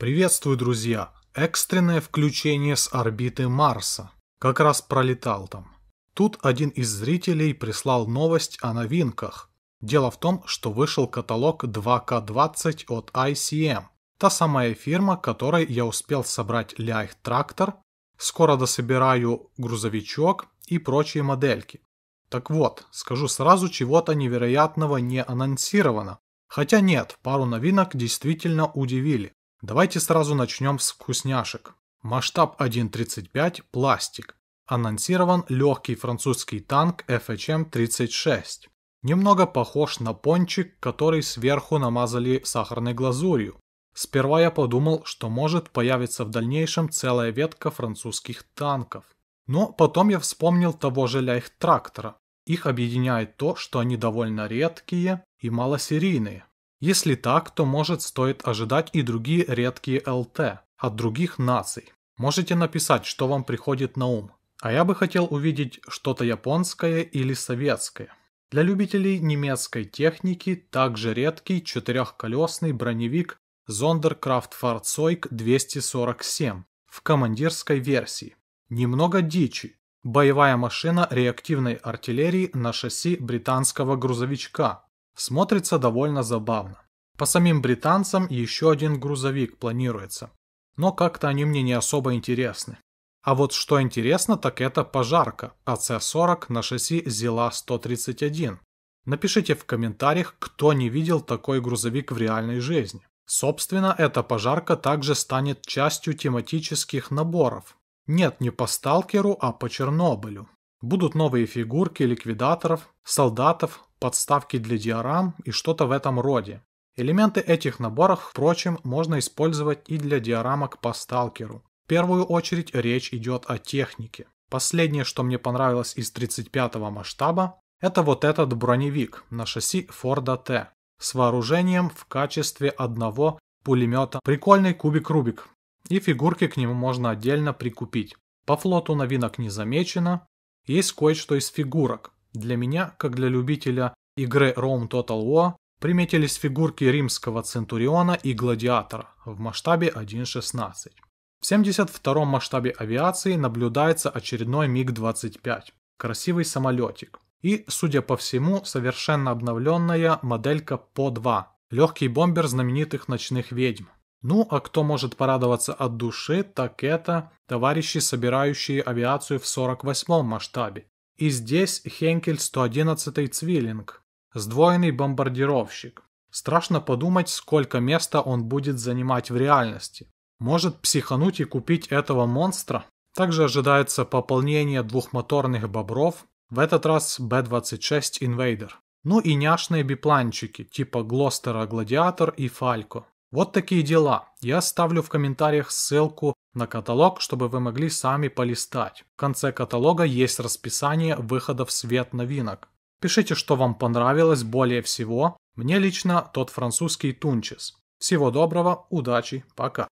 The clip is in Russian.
Приветствую, друзья! Экстренное включение с орбиты Марса. Как раз пролетал там. Тут один из зрителей прислал новость о новинках. Дело в том, что вышел каталог 2К20 от ICM. Та самая фирма, которой я успел собрать ляйх-трактор, скоро дособираю грузовичок и прочие модельки. Так вот, скажу сразу, чего-то невероятного не анонсировано. Хотя нет, пару новинок действительно удивили. Давайте сразу начнем с вкусняшек. Масштаб 1.35 пластик. Анонсирован легкий французский танк FHM-36. Немного похож на пончик, который сверху намазали сахарной глазурью. Сперва я подумал, что может появиться в дальнейшем целая ветка французских танков. Но потом я вспомнил того же Ляйхтрактора. Их объединяет то, что они довольно редкие и малосерийные. Если так, то может стоит ожидать и другие редкие ЛТ от других наций. Можете написать, что вам приходит на ум. А я бы хотел увидеть что-то японское или советское. Для любителей немецкой техники также редкий четырехколесный броневик Зондеркрафт 247 в командирской версии. Немного дичи. Боевая машина реактивной артиллерии на шасси британского грузовичка Смотрится довольно забавно. По самим британцам еще один грузовик планируется. Но как-то они мне не особо интересны. А вот что интересно, так это пожарка АЦ-40 на шасси ЗИЛА-131. Напишите в комментариях, кто не видел такой грузовик в реальной жизни. Собственно, эта пожарка также станет частью тематических наборов. Нет, не по сталкеру, а по Чернобылю. Будут новые фигурки ликвидаторов, солдатов, подставки для диорам и что-то в этом роде. Элементы этих наборов, впрочем, можно использовать и для диорамок по сталкеру. В первую очередь речь идет о технике. Последнее, что мне понравилось из 35 масштаба, это вот этот броневик на шасси Форда Т с вооружением в качестве одного пулемета. Прикольный кубик Рубик. И фигурки к нему можно отдельно прикупить. По флоту новинок не замечено. Есть кое-что из фигурок. Для меня, как для любителя игры Rome Total War, приметились фигурки римского центуриона и гладиатора в масштабе 1.16. В 72 масштабе авиации наблюдается очередной МиГ-25, красивый самолетик, и, судя по всему, совершенно обновленная моделька ПО-2, легкий бомбер знаменитых ночных ведьм. Ну, а кто может порадоваться от души, так это товарищи, собирающие авиацию в 48 масштабе, и здесь Хенкель 111 Цвиллинг, сдвоенный бомбардировщик. Страшно подумать, сколько места он будет занимать в реальности. Может психануть и купить этого монстра? Также ожидается пополнение двухмоторных бобров, в этот раз B-26 Invader. Ну и няшные бипланчики, типа Глостера Гладиатор и Фалько. Вот такие дела. Я оставлю в комментариях ссылку на каталог, чтобы вы могли сами полистать. В конце каталога есть расписание выходов в свет новинок. Пишите, что вам понравилось более всего. Мне лично тот французский тунчес. Всего доброго, удачи, пока.